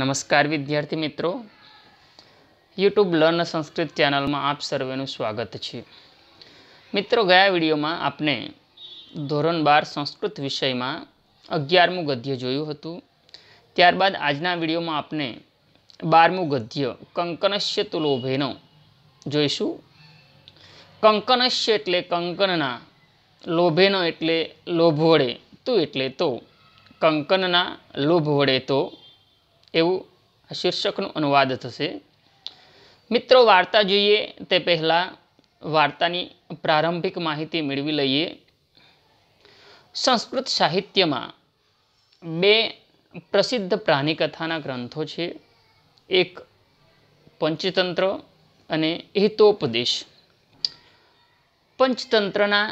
નમસ્કાર વિદ્યાર્થી મિત્રો યુટ્યુબ લર્ન સંસ્કૃત ચેનલમાં આપ સર્વેનું સ્વાગત છે મિત્રો ગયા વિડીયોમાં આપણે ધોરણ બાર સંસ્કૃત વિષયમાં અગિયારમું ગદ્ય જોયું હતું ત્યારબાદ આજના વિડીયોમાં આપણે બારમું ગદ્ય કંકનશ્ય તુલોભેનો જોઈશું કંકનશ્ય એટલે કંકનના લોભેનો એટલે લોભ વડે તો એટલે તો કંકનના લોભ વડે તો એવું શીર્ષકનું અનુવાદ થશે મિત્રો વાર્તા જોઈએ તે પહેલાં વાર્તાની પ્રારંભિક માહિતી મેળવી લઈએ સંસ્કૃત સાહિત્યમાં બે પ્રસિદ્ધ પ્રાણી કથાના ગ્રંથો છે એક પંચતંત્ર અને હિતોપદેશ પંચતંત્રના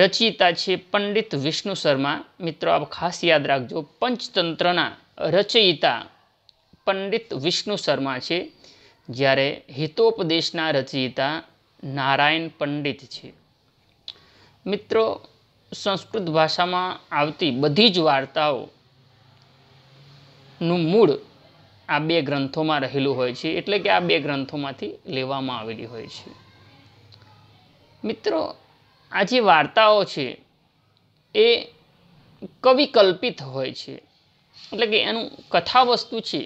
રચયિતા છે પંડિત વિષ્ણુ શર્મા મિત્રો આપ ખાસ યાદ રાખજો પંચતંત્રના રચયિતા પંડિત વિષ્ણુ શર્મા છે જ્યારે હિતોપદેશના રચયિતા નારાયણ પંડિત છે મિત્રો સંસ્કૃત ભાષામાં આવતી બધી જ વાર્તાઓનું મૂળ આ બે ગ્રંથોમાં રહેલું હોય છે એટલે કે આ બે ગ્રંથોમાંથી લેવામાં આવેલી હોય છે મિત્રો આ જે વાર્તાઓ છે એ કવિકલ્પિત હોય છે એટલે કે એનું કથા વસ્તુ છે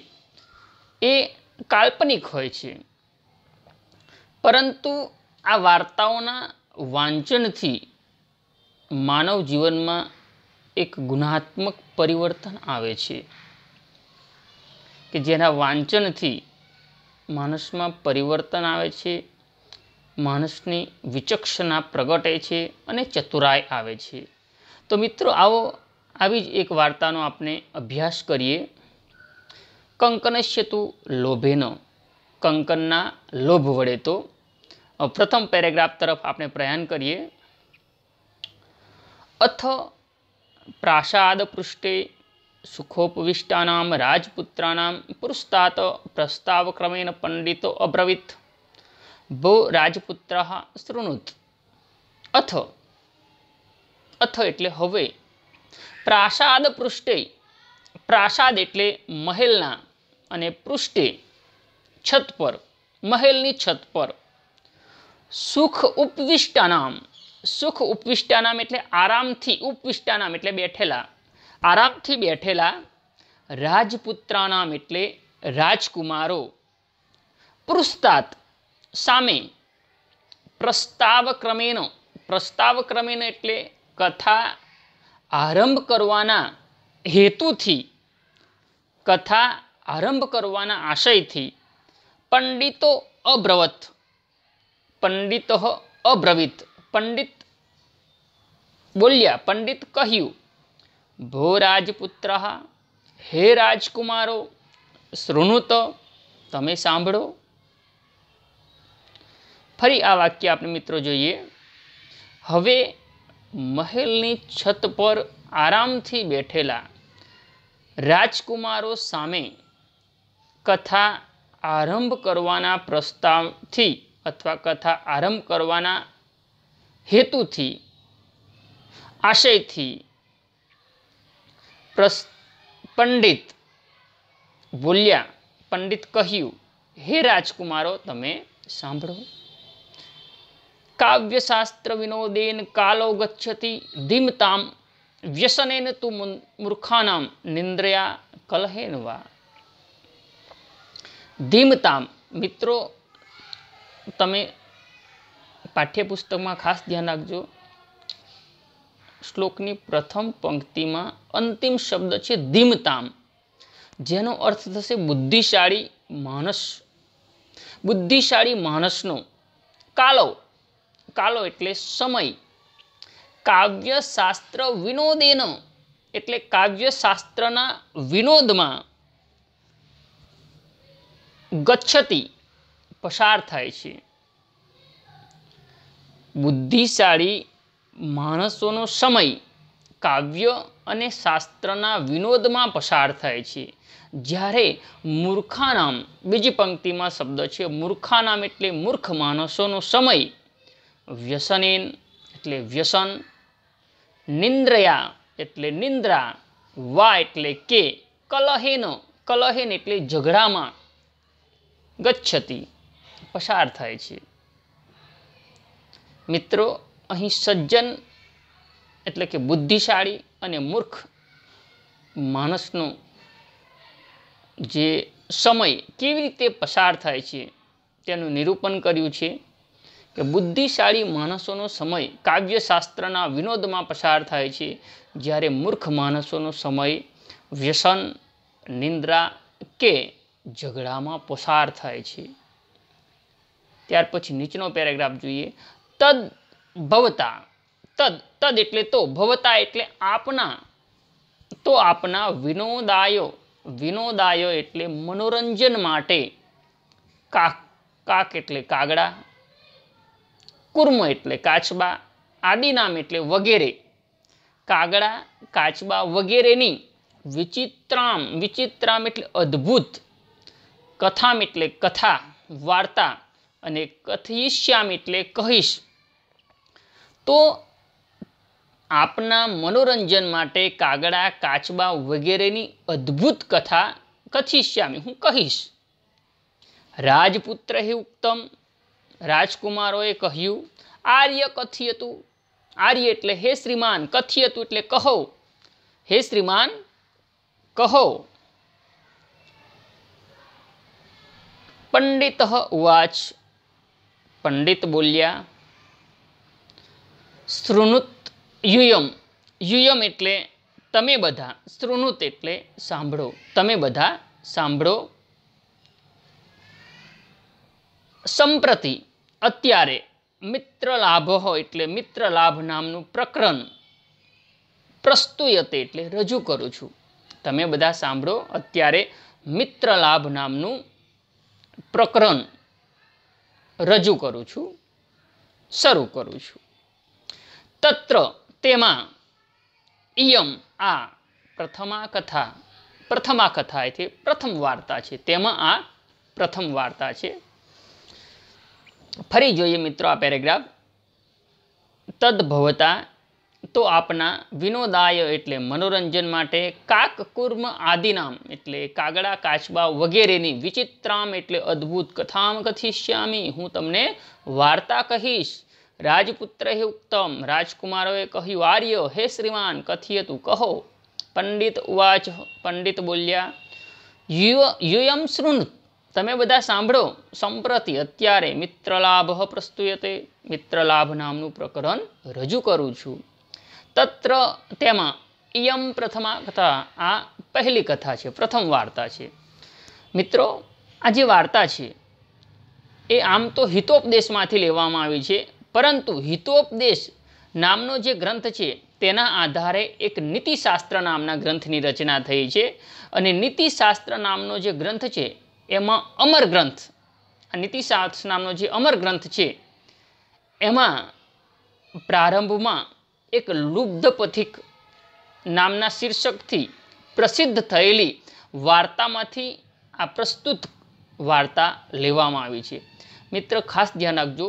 એ કાલ્પનિક હોય છે પરંતુ આ વાર્તાઓના વાંચનથી માનવ જીવનમાં એક ગુણાત્મક પરિવર્તન આવે છે કે જેના વાંચનથી માણસમાં પરિવર્તન આવે છે માણસની વિચક્ષણા પ્રગટે છે અને ચતુરાય આવે છે તો મિત્રો આવો આવી જ એક વાર્તાનો આપણે અભ્યાસ કરીએ कंकन से तो लोभे न कंकनना लोभ वड़े तो प्रथम पेरेग्राफ तरफ अपने प्रयाण करिए अथ प्रासाद पृष्ठे सुखोपविष्टा राजपुत्रा पुरस्तात प्रस्ताव क्रमेण पंडित अब्रवीत भो राजपुत्र श्रृणुत अथ अथ एट्ले हवे प्रासाद पृष्ठे प्रासाद एट्ले महलना અને પૃષ્ઠે છત પર મહેલની છત પર સુખ ઉપવિષ્ટાનામ સુખ ઉપવિષ્ટાનામ એટલે આરામથી ઉપવિષ્ટાનામ એટલે બેઠેલા આરામથી બેઠેલા રાજપુત્રાનામ એટલે રાજકુમારો પૃસ્તાત સામે પ્રસ્તાવક્રમેનો પ્રસ્તાવક્રમેન એટલે કથા આરંભ કરવાના હેતુથી કથા આરંભ કરવાના આશયથી પંડિતો અબ્રવત પંડિત અબ્રવિત પંડિત બોલ્યા પંડિત કહ્યું ભો રાજપુત્ર હે રાજકુમારો શૃણુત તમે સાંભળો ફરી આ વાક્ય આપણે મિત્રો જોઈએ હવે મહેલની છત પર આરામથી બેઠેલા રાજકુમારો સામે કથા આરંભ કરવાના પ્રસ્તાવથી અથવા કથા આરંભ કરવાના હેતુથી આશયથી પ્રસ પંડિત બોલ્યા પંડિત કહ્યું હે રાજકુમારો તમે સાંભળો કાવ્યશાસ્ત્ર વિનોદેન કાલો ગચ્છતિ ધીમતામ વ્યસનેન તું મૂર્ખાનામ નિંદ્રયા કલહેન વા ધીમતામ મિત્રો તમે પાઠ્યપુસ્તકમાં ખાસ ધ્યાન રાખજો શ્લોકની પ્રથમ પંક્તિમાં અંતિમ શબ્દ છે ધીમતામ જેનો અર્થ થશે બુદ્ધિશાળી માણસ બુદ્ધિશાળી માણસનો કાલો કાલો એટલે સમય કાવ્યશાસ્ત્ર વિનોદેનો એટલે કાવ્યશાસ્ત્રના વિનોદમાં ગચ્છતિ પસાર થાય છે બુદ્ધિશાળી માણસોનો સમય કાવ્ય અને શાસ્ત્રના વિનોદમાં પસાર થાય છે જ્યારે મૂર્ખાનામ બીજી પંક્તિમાં શબ્દ છે મૂર્ખાનામ એટલે મૂર્ખ માણસોનો સમય વ્યસનેન એટલે વ્યસન નિંદ્રયા એટલે નિંદ્રા વા એટલે કે કલહેન કલહેન એટલે ઝઘડામાં ગચ્છતી પસાર થાય છે મિત્રો અહીં સજ્જન એટલે કે બુદ્ધિશાળી અને મૂર્ખ માણસનો જે સમય કેવી રીતે પસાર થાય છે તેનું નિરૂપણ કર્યું છે કે બુદ્ધિશાળી માણસોનો સમય કાવ્યશાસ્ત્રના વિનોદમાં પસાર થાય છે જ્યારે મૂર્ખ માણસોનો સમય વ્યસન નિંદ્રા કે ઝઘડામાં પસાર થાય છે ત્યાર પછી નીચેનો પેરેગ્રાફ જોઈએ તદ ભવતા તદ તદ એટલે તો ભવતા એટલે આપના તો આપના વિનોદાયો વિનોદાયો એટલે મનોરંજન માટે કાક કાક એટલે કાગડા કુર્મ એટલે કાચબા આદિ નામ એટલે વગેરે કાગડા કાચબા વગેરેની વિચિત્રામ વિચિત્રામ એટલે અદ્ભુત કથામ એટલે કથા વાર્તા અને કથયિષ્યામ એટલે કહીશ તો આપના મનોરંજન માટે કાગડા કાચબા વગેરેની અદ્ભુત કથા કથિષ્યામી હું કહીશ રાજપુત્ર હે ઉત્તમ રાજકુમારોએ કહ્યું આર્ય કથિયતું આર્ય એટલે હે શ્રીમાન કથિયતું એટલે કહો હે શ્રીમાન કહો પંડિત ઉવાચ પંડિત બોલ્યા શૃણુત યુયમ યુયમ એટલે તમે બધા શૃણુત એટલે સાંભળો તમે બધા સાંભળો સંપ્રતિ અત્યારે મિત્ર લાભ એટલે મિત્ર લાભ નામનું પ્રકરણ પ્રસ્તુયતે એટલે રજૂ કરું છું તમે બધા સાંભળો અત્યારે મિત્ર લાભ નામનું પ્રકરણ રજૂ કરું છું શરૂ કરું છું તત્ર તેમાં ઇયમ આ પ્રથમા કથા પ્રથમા કથા એથી પ્રથમ વાર્તા છે તેમાં આ પ્રથમ વાર્તા છે ફરી જોઈએ મિત્રો આ પેરેગ્રાફ તદ્ભવતા તો આપના વિનોદાય એટલે મનોરંજન માટે કાક કુર્મ આદિનામ એટલે કાગડા કાચબા વગેરેની વિચિત્રામ એટલે અદ્ભુત કથામ કથિષ્યામી હું તમને વાર્તા કહીશ રાજપુત્ર હે ઉત્તમ રાજકુમારોએ કહ્યું આર્ય હે શ્રીમાન કથિય તું કહો પંડિત ઉવાચ પંડિત બોલ્યા યુ યુયમ શૃણુત તમે બધા સાંભળો સંપ્રતિ અત્યારે મિત્રલાભ પ્રસ્તુયતે મિત્રલાભ નામનું પ્રકરણ રજૂ કરું છું તત્ર તેમાં ઇયમ પ્રથમા કથા આ પહેલી કથા છે પ્રથમ વાર્તા છે મિત્રો આ જે વાર્તા છે એ આમ તો હિતોપદેશમાંથી લેવામાં આવી છે પરંતુ હિતોપદેશ નામનો જે ગ્રંથ છે તેના આધારે એક નીતિશાસ્ત્ર નામના ગ્રંથની રચના થઈ છે અને નીતિશાસ્ત્ર નામનો જે ગ્રંથ છે એમાં અમર ગ્રંથ આ નીતિશાસ્ત્ર નામનો જે અમર ગ્રંથ છે એમાં પ્રારંભમાં એક લુબ્ધ પથિક નામના શીર્ષકથી પ્રસિદ્ધ થયેલી વાર્તામાંથી આ પ્રસ્તુત વાર્તા લેવામાં આવી છે મિત્ર ખાસ ધ્યાન રાખજો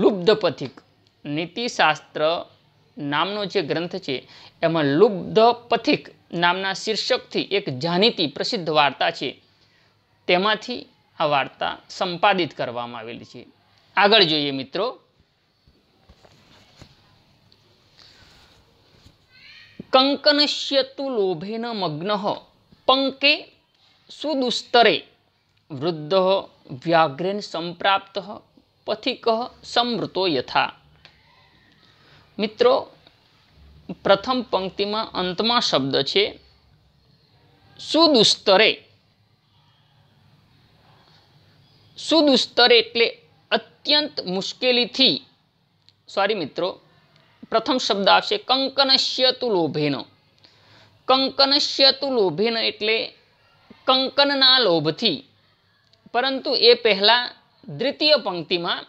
લુબ્ધ પથિક નીતિશાસ્ત્ર નામનો જે ગ્રંથ છે એમાં લુબ્ધ પથિક નામના શીર્ષકથી એક જાણીતી પ્રસિદ્ધ વાર્તા છે તેમાંથી આ વાર્તા સંપાદિત કરવામાં આવેલી છે આગળ જોઈએ મિત્રો કંકનશ્ય તુ લોભેન મગ્ન પંકે સુદુસ્તરે વૃદ્ધ વ્યાઘ્રેન સંપ્રાપ્ત પથિક સમૃતો યથા મિત્રો પ્રથમ પંક્તિમાં અંતમાં શબ્દ છે સુદુસ્તરે સુદુસ્તરે એટલે અત્યંત મુશ્કેલીથી સોરી મિત્રો પ્રથમ શબ્દ આવશે કંકનશ્ય તુ લોભેન કંકનશ્ય તુ લોભેન એટલે કંકનના લોભથી પરંતુ એ પહેલાં દ્વિતીય પંક્તિમાં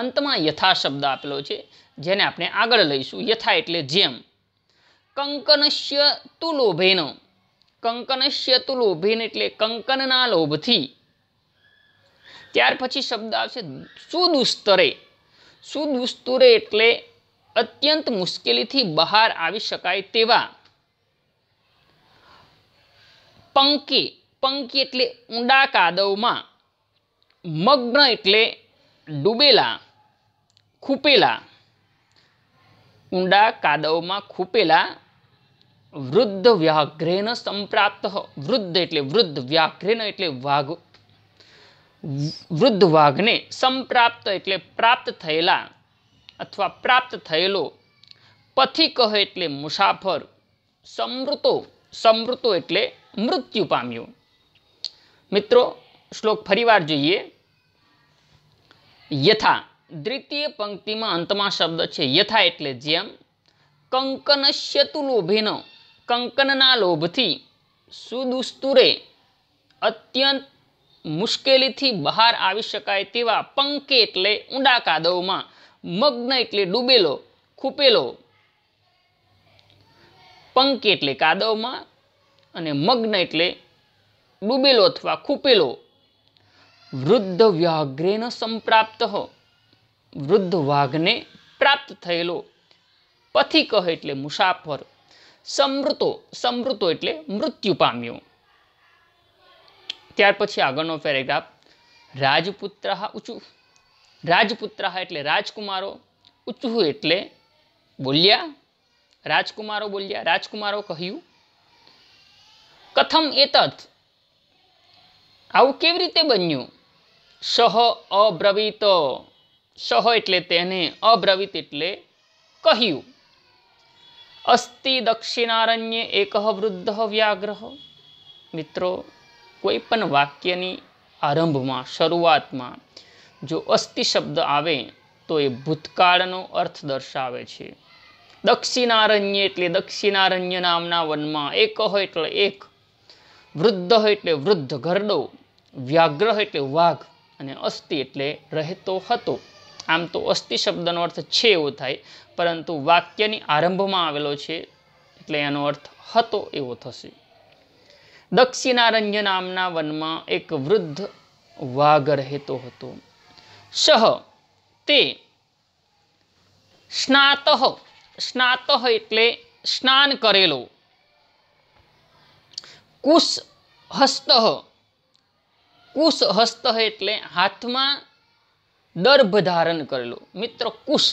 અંતમાં યથા શબ્દ આપેલો છે જેને આપણે આગળ લઈશું યથા એટલે જેમ કંકનશ્ય તુ લોભેન કંકનશ્ય તુ લોભેન એટલે કંકનના લોભથી ત્યાર પછી શબ્દ આવશે સુદુસ્તરે સુદુસ્તુરે એટલે અત્યંત મુશ્કેલીથી બહાર આવી શકાય તેવા પંકી પંકી એટલે ઊંડા કાદવમાં મગ્ન એટલે ડૂબેલા ખૂપેલા ઊંડા કાદવમાં ખૂપેલા વૃદ્ધ વ્યાઘ્રેન સંપ્રાપ્ત વૃદ્ધ એટલે વૃદ્ધ વ્યાઘ્રેન એટલે વાઘ વૃદ્ધ વાઘને સંપ્રાપ્ત એટલે પ્રાપ્ત થયેલા અથવા પ્રાપ્ત થયેલો પથી કહે એટલે મુસાફર સમૃતો સમૃતો એટલે મૃત્યુ પામ્યો મિત્રો શ્લોક ફરીવાર જોઈએ યથા દ્વિતીય પંક્તિમાં અંતમાં શબ્દ છે યથા એટલે જેમ કંકનશ્યતુ લોભેન કંકનના લોભથી સુદુસ્તુરે અત્યંત મુશ્કેલીથી બહાર આવી શકાય તેવા પંકે એટલે ઊંડા કાદવમાં મગ્ન એટલે ડૂબેલો ખૂપેલો પંકી એટલે કાદવમાં અને મગ્ન એટલે ડૂબેલો અથવા ખૂપેલો વૃદ્ધ વ્યાઘ્રેન સંપ્રાપ્ત વૃદ્ધ વાઘને પ્રાપ્ત થયેલો પથિક એટલે મુસાફર સમૃતો સમૃતો એટલે મૃત્યુ પામ્યો ત્યાર પછી આગળનો પેરેગ્રાફ રાજપુત્ર ઊંચું રાજપુત્ર એટલે રાજકુમારો ઉચ્ચુહ એટલે બોલ્યા રાજકુમારો બોલ્યા રાજકુમારો કહ્યું કથમ એતત આવું કેવી રીતે બન્યું સહ અબ્રવીત સહ એટલે તેને અબ્રવીત એટલે કહ્યું અસ્તિ દક્ષિણારણ્ય એક વૃદ્ધ વ્યાગ્રહ મિત્રો કોઈ પણ વાક્યની આરંભમાં શરૂઆતમાં જો અસ્થિ શબ્દ આવે તો એ ભૂતકાળનો અર્થ દર્શાવે છે દક્ષિણારણ્ય એટલે દક્ષિણારણ્ય નામના વનમાં એક હોય એટલે એક વૃદ્ધ હોય એટલે વૃદ્ધ ઘરડો વ્યાગ્રહ એટલે વાઘ અને અસ્થિ એટલે રહેતો હતો આમ તો અસ્થિ શબ્દનો અર્થ છે એવો થાય પરંતુ વાક્યની આરંભમાં આવેલો છે એટલે એનો અર્થ હતો એવો થશે દક્ષિણારણ્ય નામના વનમાં એક વૃદ્ધ વાઘ રહેતો હતો સહ તે સ્નાતઃ સ્નાતઃ એટલે સ્નાન કરેલો કુશ હસ્ત કુશ હસ્ત એટલે હાથમાં દર્ભ ધારણ કરેલો મિત્ર કુશ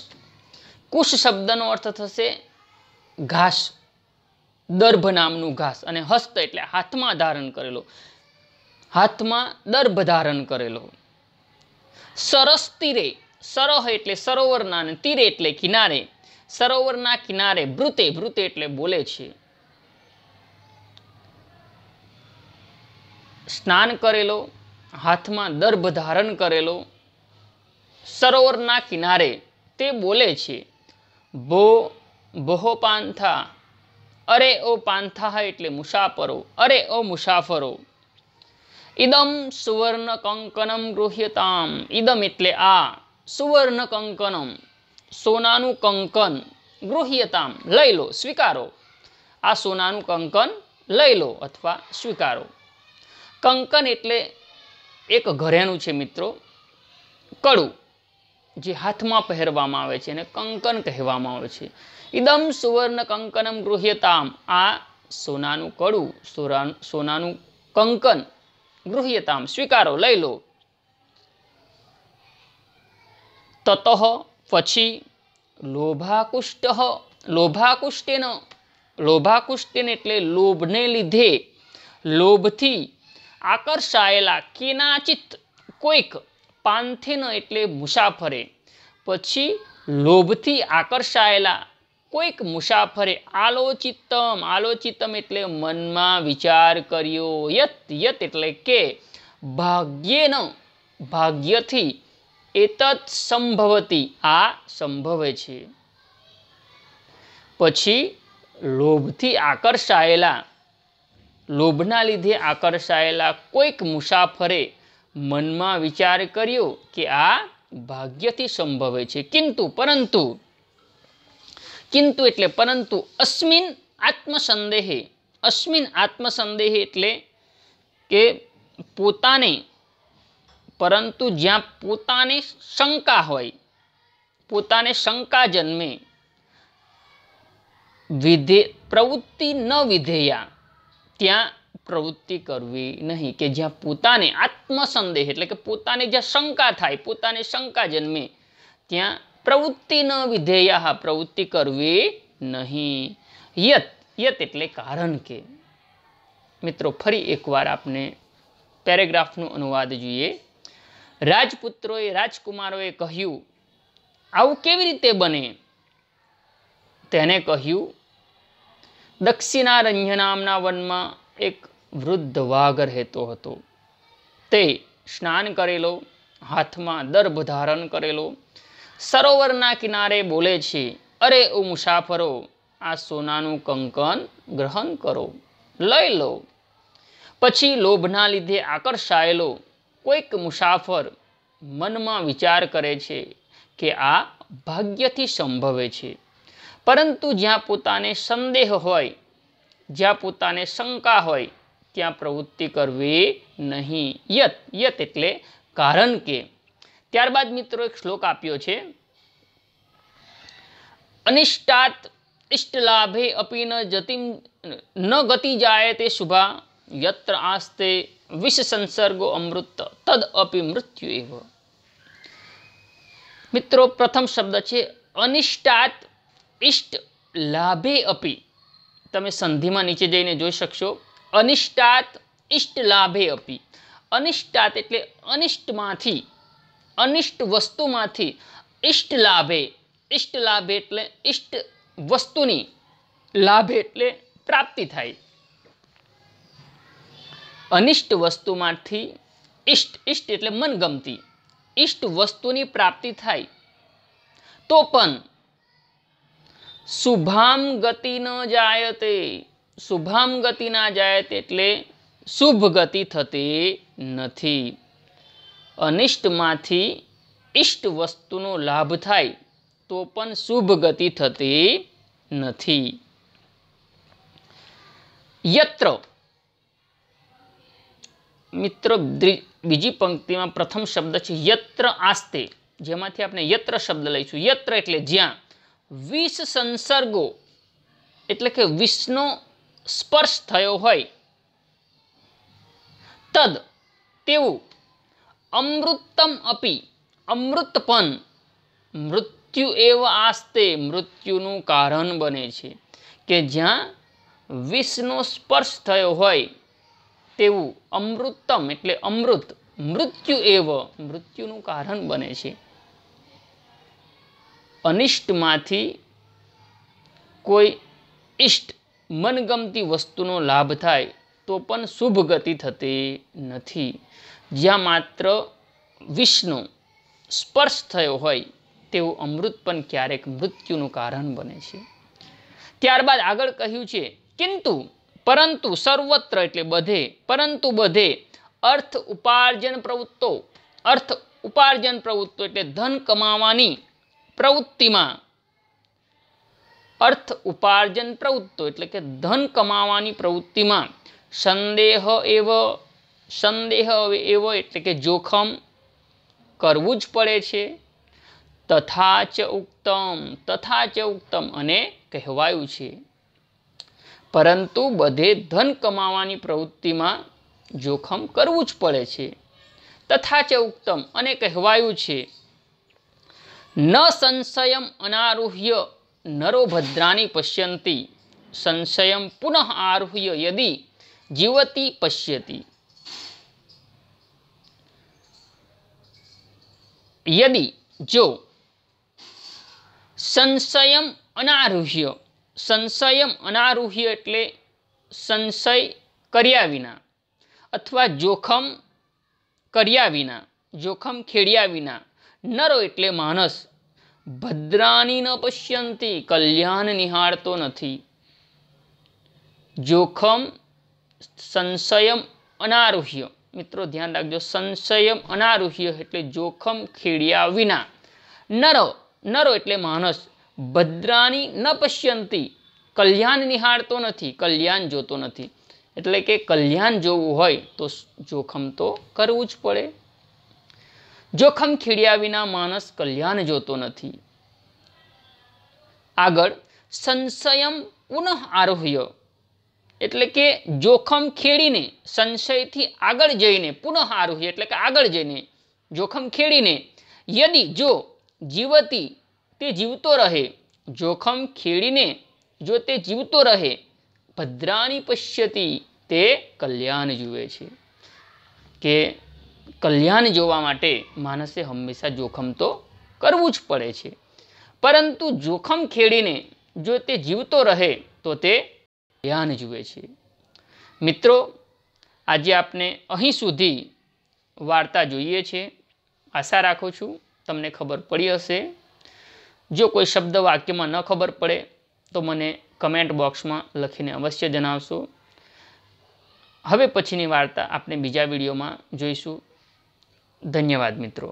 કુશ શબ્દનો અર્થ થશે ઘાસ દર્ભ નામનું ઘાસ અને હસ્ત એટલે હાથમાં ધારણ કરેલો હાથમાં દર્ભ ધારણ કરેલો સરસ તીરે સરહ એટલે સરોવરના અને તીરે એટલે કિનારે સરોવરના કિનારે ભૃતે વૃતે એટલે બોલે છે સ્નાન કરેલો હાથમાં દર્ભ ધારણ કરેલો સરોવરના કિનારે તે બોલે છે ભો ભોહો પાંથા અરે ઓ પાંથા એટલે મુસાફરો અરે ઓ મુસાફરો ઇદમ સુવર્ણ કંકનમ ગૃહ્યતામ ઇદમ એટલે આ સુવર્ણ કંકનમ સોનાનું કંકન ગૃહ્યતામ લઈ લો સ્વીકારો આ સોનાનું કંકન લઈ લો અથવા સ્વીકારો કંકન એટલે એક ઘરેણું છે મિત્રો કડું જે હાથમાં પહેરવામાં આવે છે એને કંકન કહેવામાં આવે છે ઇદમ સુવર્ણ કંકનમ ગૃહ્યતામ આ સોનાનું કડું સોનાનું કંકન ગૃહ્યતામ સ્વીકારો લઈ લો તત પછી લોભાકુષ્ટ લોભાકુષ્ટેન લોભાકુષ્ટેન એટલે લોભને લીધે લોભથી આકર્ષાયેલા કેનાચિત કોઈક પાંથેન એટલે મુસાફરે પછી લોભથી આકર્ષાયેલા કોઈક મુસાફરે આલોચિતમ આલોચિતમ એટલે મનમાં વિચાર કર્યો યત યત એટલે કે ભાગ્યેન ભાગ્યથી એતત સંભવતી આ સંભવે છે પછી લોભથી આકર્ષાયેલા લોભના લીધે આકર્ષાયેલા કોઈક મુસાફરે મનમાં વિચાર કર્યો કે આ ભાગ્યથી સંભવે છે કિંતુ પરંતુ કિંતુ એટલે પરંતુ અસ્મિન આત્મસંદેહે અસ્મિન આત્મસંદેહે એટલે કે પોતાને પરંતુ જ્યાં પોતાને શંકા હોય પોતાને શંકા જન્મે વિધે પ્રવૃત્તિ ન વિધેયા ત્યાં પ્રવૃત્તિ કરવી નહીં કે જ્યાં પોતાને આત્મસંદેહ એટલે કે પોતાને જ્યાં શંકા થાય પોતાને શંકા જન્મે ત્યાં પ્રવૃત્તિ વિધેયા પ્રવૃત્તિ કરવી નહીં યત યત એટલે કારણ કે મિત્રો ફરી એકવાર આપને પેરેગ્રાફનું અનુવાદ જોઈએ રાજપુત્રોએ રાજકુમારોએ કહ્યું આવું કેવી રીતે બને તેને કહ્યું દક્ષિણારણ્ય નામના વનમાં એક વૃદ્ધ વાઘ રહેતો હતો તે સ્નાન કરેલો હાથમાં દર્ભ ધારણ કરેલો સરોવરના કિનારે બોલે છે અરે ઓ મુસાફરો આ સોનાનું કંકન ગ્રહણ કરો લઈ લો પછી લોભના લીધે આકર્ષાયેલો કોઈક મુસાફર મનમાં વિચાર કરે છે કે આ ભાગ્યથી સંભવે છે પરંતુ જ્યાં પોતાને સંદેહ હોય જ્યાં પોતાને શંકા હોય ત્યાં પ્રવૃત્તિ કરવી નહીં યત યત એટલે કારણ કે ત્યારબાદ મિત્રો એક શ્લોક આપ્યો છે અનિષ્ટાત ઇષ્ટ લાભે અપી ન જતિમ ન ગતિ જાય તે શુભા યત્ર આસ્તે વિષ સંસર્ગો અમૃત તદ અપી મૃત્યુ એવ મિત્રો પ્રથમ શબ્દ છે અનિષ્ટાત ઇષ્ટ લાભે અપી તમે સંધિમાં નીચે જઈને જોઈ શકશો અનિષ્ટાત ઇષ્ટ લાભે અપી અનિષ્ટાત એટલે અનિષ્ટમાંથી અનિષ્ટ વસ્તુમાંથી ઇષ્ટ લાભે ઇષ્ટ લાભ એટલે ઇષ્ટ વસ્તુની લાભ એટલે પ્રાપ્તિ થાય અનિષ્ટ વસ્તુમાંથી ઇષ્ટ ઇષ્ટ એટલે મનગમતી ઇષ્ટ વસ્તુની પ્રાપ્તિ થાય તો પણ શુભામ ગતિ ન જાયતે શુભામ ગતિ ના જાયતે એટલે શુભ ગતિ થતી નથી અનિષ્ટમાંથી ઇષ્ટ વસ્તુનો લાભ થાય તો પણ શુભ ગતિ થતી નથી યત્ર મિત્ર બીજી પંક્તિમાં પ્રથમ શબ્દ છે યત્ર આસ્તે જેમાંથી આપણે યત્ર શબ્દ લઈશું યત્ર એટલે જ્યાં વિષ સંસર્ગો એટલે કે વિષનો સ્પર્શ થયો હોય તદ તેવું અમૃતમ અપી અમૃતપન મૃત્યુ એવ આસ્તે મૃત્યુનું કારણ બને છે કે જ્યાં વિષનો સ્પર્શ થયો હોય તેવું અમૃતમ એટલે અમૃત મૃત્યુ એવ મૃત્યુનું કારણ બને છે અનિષ્ટમાંથી કોઈ ઇષ્ટ મનગમતી વસ્તુનો લાભ થાય તો પણ શુભ ગતિ થતી નથી જ્યાં માત્ર વિષ્ણુ સ્પર્શ થયો હોય તેવું અમૃત પણ ક્યારેક મૃત્યુનું કારણ બને છે ત્યારબાદ આગળ કહ્યું છે કિંતુ પરંતુ સર્વત્ર એટલે બધે પરંતુ બધે અર્થ ઉપાર્જન પ્રવૃત્તો અર્થ ઉપાર્જન પ્રવૃત્તો એટલે ધન કમાવાની પ્રવૃત્તિમાં અર્થ ઉપાર્જન પ્રવૃત્તો એટલે કે ધન કમાવાની પ્રવૃત્તિમાં સંદેહ એવ સંદેહ હવે એવો એટલે કે જોખમ કરવું જ પડે છે તથા ચ ઉક્તમ તથા ચ ઉક્તમ અને કહેવાયું છે પરંતુ બધે ધન કમાવાની પ્રવૃત્તિમાં જોખમ કરવું જ પડે છે તથા ચ ઉક્તમ અને કહેવાયું છે ન સંશયમ અનારૂહ્ય નરો ભદ્રાની પશ્યંતી સંશયમ પુનઃ આરુહ્ય યદી જીવતી પશ્યતી યદિ જો સંશયમ અનારૂહ્ય સંશયમ અનારૂહ્ય એટલે સંશય કર્યા વિના અથવા જોખમ કર્યા વિના જોખમ ખેડ્યા વિના નરો એટલે માણસ ભદ્રાની ન પશ્યંતી કલ્યાણ નિહાળતો નથી જોખમ સંશયમ અનારૂહ્ય મિત્રો ધ્યાન રાખજો સંશયમ અનારૂહ્ય એટલે જોખમ ખેડ્યા વિના નરો નરો એટલે માણસ ભદ્રાની ન પશ્યંતી કલ્યાણ નિહાળતો નથી કલ્યાણ જોતો નથી એટલે કે કલ્યાણ જોવું હોય તો જોખમ તો કરવું જ પડે જોખમ ખેડ્યા વિના માણસ કલ્યાણ જોતો નથી આગળ સંશયમ પુનઃ આરોહ્ય એટલે કે જોખમ ખેડીને સંશયથી આગળ જઈને પુનઃ આરોહી એટલે કે આગળ જઈને જોખમ ખેડીને યદી જો જીવતી તે જીવતો રહે જોખમ ખેડીને જો તે જીવતો રહે ભદ્રાની પશ્યતી તે કલ્યાણ જુએ છે કે કલ્યાણ જોવા માટે માણસે હંમેશા જોખમ તો કરવું જ પડે છે પરંતુ જોખમ ખેડીને જો તે જીવતો રહે તો તે ધ્યાન જુએ છે મિત્રો આજે આપને અહીં સુધી વાર્તા જોઈએ છે આશા રાખું છું તમને ખબર પડી હશે જો કોઈ શબ્દ વાક્યમાં ન ખબર પડે તો મને કમેન્ટ બોક્સમાં લખીને અવશ્ય જણાવશો હવે પછીની વાર્તા આપણે બીજા વિડીયોમાં જોઈશું ધન્યવાદ મિત્રો